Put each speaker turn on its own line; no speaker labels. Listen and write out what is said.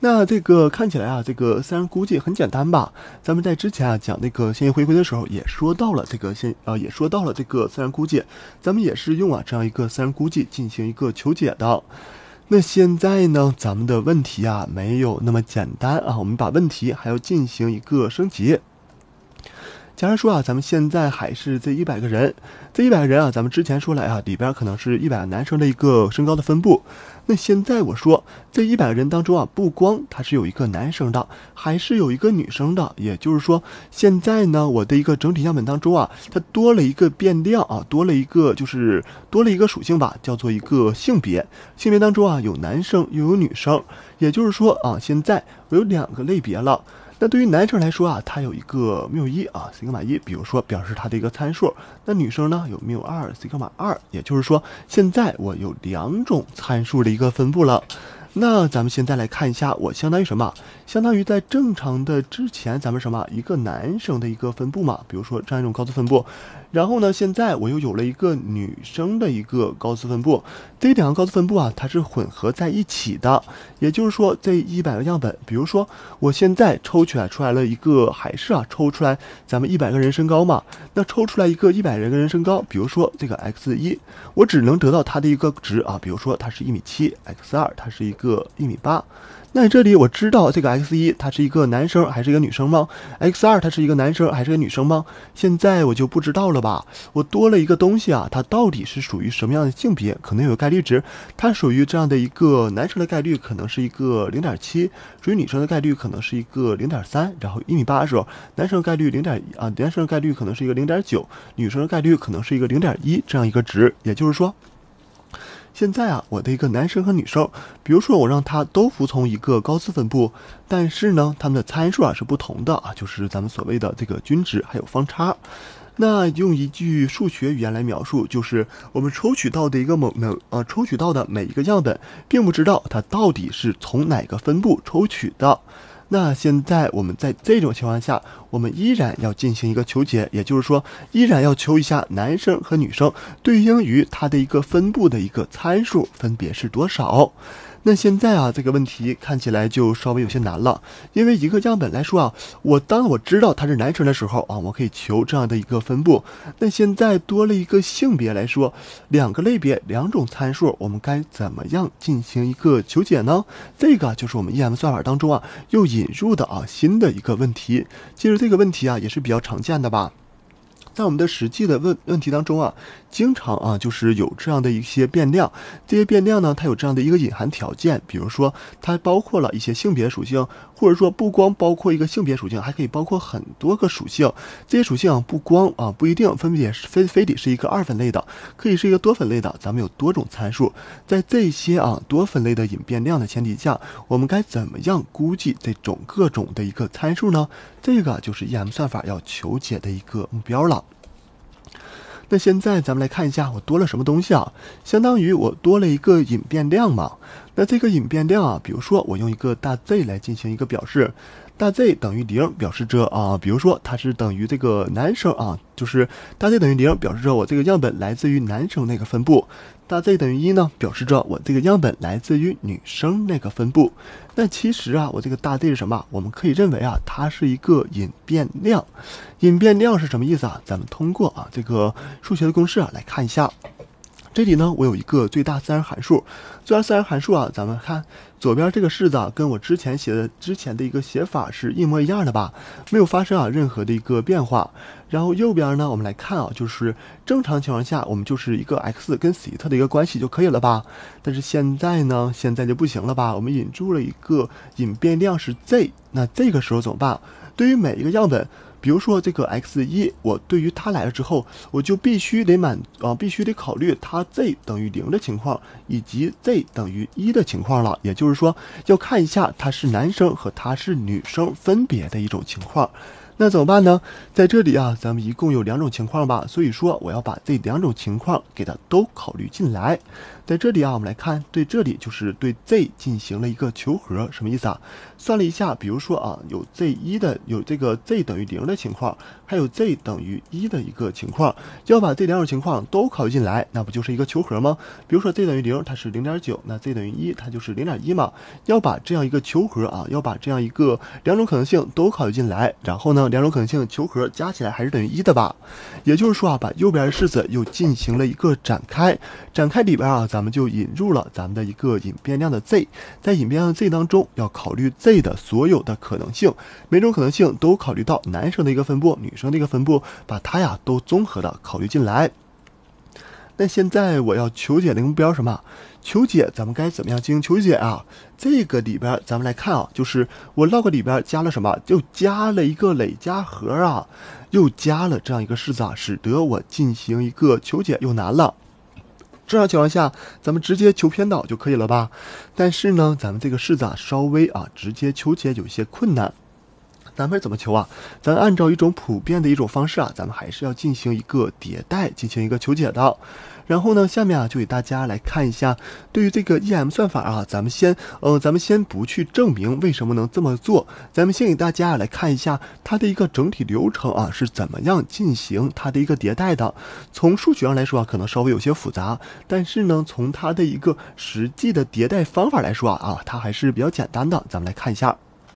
那这个看起来啊，这个三人估计很简单吧？咱们在之前啊讲那个线性回归的时候，也说到了这个线，呃，也说到了这个三人估计，咱们也是用啊这样一个三人估计进行一个求解的。那现在呢，咱们的问题啊没有那么简单啊，我们把问题还要进行一个升级。假如说啊，咱们现在还是这一百个人，这一百个人啊，咱们之前说了啊，里边可能是一百男生的一个身高的分布。那现在我说，这一百个人当中啊，不光他是有一个男生的，还是有一个女生的。也就是说，现在呢，我的一个整体样本当中啊，它多了一个变量啊，多了一个就是多了一个属性吧，叫做一个性别。性别当中啊，有男生又有女生。也就是说啊，现在我有两个类别了。那对于男生来说啊，它有一个缪一啊，西格玛一，比如说表示它的一个参数。那女生呢，有缪二，西格玛二，也就是说，现在我有两种参数的一个分布了。那咱们现在来看一下，我相当于什么？相当于在正常的之前，咱们什么一个男生的一个分布嘛，比如说这样一种高斯分布。然后呢，现在我又有了一个女生的一个高斯分布。这两个高斯分布啊，它是混合在一起的。也就是说，这一百个样本，比如说我现在抽取出来了一个，还是啊抽出来咱们一百个人身高嘛。那抽出来一个一百人个人身高，比如说这个 x 一，我只能得到它的一个值啊，比如说它是一米七，x 二它是一个。个一米八，那这里我知道这个 x 一它是一个男生还是一个女生吗？x 二它是一个男生还是个女生吗？现在我就不知道了吧，我多了一个东西啊，它到底是属于什么样的性别？可能有概率值，它属于这样的一个男生的概率可能是一个零点七，属于女生的概率可能是一个零点三，然后一米八的时候，男生概率零点啊，男生的概率可能是一个零点九，女生的概率可能是一个零点一这样一个值，也就是说。现在啊，我的一个男生和女生，比如说我让他都服从一个高斯分布，但是呢，他们的参数啊是不同的啊，就是咱们所谓的这个均值还有方差。那用一句数学语言来描述，就是我们抽取到的一个某某呃抽取到的每一个样本，并不知道它到底是从哪个分布抽取的。那现在我们在这种情况下，我们依然要进行一个求解，也就是说，依然要求一下男生和女生对应于它的一个分布的一个参数分别是多少。那现在啊，这个问题看起来就稍微有些难了，因为一个样本来说啊，我当我知道它是男生的时候啊，我可以求这样的一个分布。那现在多了一个性别来说，两个类别两种参数，我们该怎么样进行一个求解呢？这个就是我们 EM 算法当中啊，又引入的啊新的一个问题。其实这个问题啊，也是比较常见的吧。在我们的实际的问问题当中啊，经常啊就是有这样的一些变量，这些变量呢它有这样的一个隐含条件，比如说它包括了一些性别属性，或者说不光包括一个性别属性，还可以包括很多个属性，这些属性不光啊不一定分别是非非得是一个二分类的，可以是一个多分类的。咱们有多种参数，在这些啊多分类的隐变量的前提下，我们该怎么样估计这种各种的一个参数呢？这个就是 EM 算法要求解的一个目标了。那现在咱们来看一下，我多了什么东西啊？相当于我多了一个隐变量嘛。那这个隐变量啊，比如说我用一个大 Z 来进行一个表示，大 Z 等于零表示着啊，比如说它是等于这个男生啊，就是大 Z 等于零表示着我这个样本来自于男生那个分布。大 Z 等于一呢，表示着我这个样本来自于女生那个分布。那其实啊，我这个大 Z 是什么？我们可以认为啊，它是一个隐变量。隐变量是什么意思啊？咱们通过啊这个数学的公式啊来看一下。这里呢，我有一个最大自然函数。最大自然函数啊，咱们看左边这个式子啊，跟我之前写的之前的一个写法是一模一样的吧，没有发生啊任何的一个变化。然后右边呢，我们来看啊，就是正常情况下我们就是一个 x 跟西特的一个关系就可以了吧。但是现在呢，现在就不行了吧？我们引入了一个隐变量是 z，那这个时候怎么办？对于每一个样本。比如说这个 x 一，我对于它来了之后，我就必须得满啊，必须得考虑它 z 等于零的情况，以及 z 等于一的情况了。也就是说，要看一下它是男生和它是女生分别的一种情况。那怎么办呢？在这里啊，咱们一共有两种情况吧，所以说我要把这两种情况给它都考虑进来。在这里啊，我们来看，对这里就是对 z 进行了一个求和，什么意思啊？算了一下，比如说啊，有 z 一的，有这个 z 等于零的情况，还有 z 等于一的一个情况，要把这两种情况都考虑进来，那不就是一个求和吗？比如说 z 等于零，它是零点九，那 z 等于一，它就是零点一嘛。要把这样一个求和啊，要把这样一个两种可能性都考虑进来，然后呢？两种可能性求和加起来还是等于一的吧，也就是说啊，把右边的式子又进行了一个展开，展开里边啊，咱们就引入了咱们的一个隐变量的 z，在隐变量 z 当中要考虑 z 的所有的可能性，每种可能性都考虑到男生的一个分布，女生的一个分布，把它呀都综合的考虑进来。那现在我要求解的目标什么？求解，咱们该怎么样进行求解啊？这个里边，咱们来看啊，就是我 log 里边加了什么？又加了一个累加和啊，又加了这样一个式子啊，使得我进行一个求解又难了。正常情况下，咱们直接求偏导就可以了吧？但是呢，咱们这个式子啊，稍微啊，直接求解有些困难。咱们怎么求啊？咱按照一种普遍的一种方式啊，咱们还是要进行一个迭代，进行一个求解的。然后呢，下面啊就给大家来看一下，对于这个 EM 算法啊，咱们先，嗯，咱们先不去证明为什么能这么做，咱们先给大家来看一下它的一个整体流程啊是怎么样进行它的一个迭代的。从数学上来说啊，可能稍微有些复杂，但是呢，从它的一个实际的迭代方法来说啊啊，它还是比较简单的。咱们来看一下。